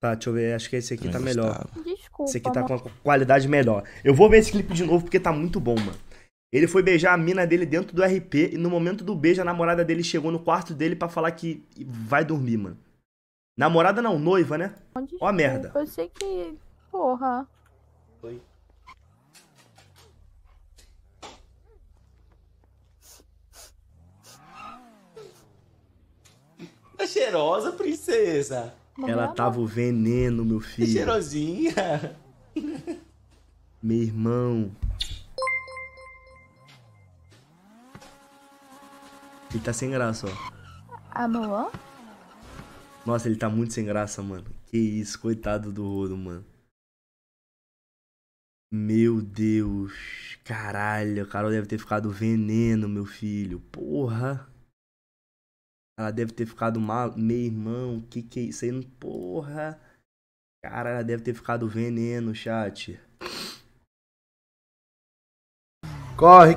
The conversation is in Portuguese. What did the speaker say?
Tá, deixa eu ver. Acho que esse aqui Também tá melhor. Desculpa. Esse aqui tá com qualidade melhor. Eu vou ver esse clipe de novo porque tá muito bom, mano. Ele foi beijar a mina dele dentro do RP e no momento do beijo a namorada dele chegou no quarto dele para falar que vai dormir, mano. Namorada não, noiva, né? Desculpa, Ó a merda. Eu sei que. Porra. Oi. cheirosa, princesa. Ela tava o veneno, meu filho. cheirosinha. meu irmão. Ele tá sem graça, ó. Amor? Nossa, ele tá muito sem graça, mano. Que isso, coitado do ouro, mano. Meu Deus. Caralho, o Carol deve ter ficado veneno, meu filho. Porra. Ela deve ter ficado mal. Meu irmão, que que é isso aí? Porra. Cara, ela deve ter ficado veneno, chat. Corre,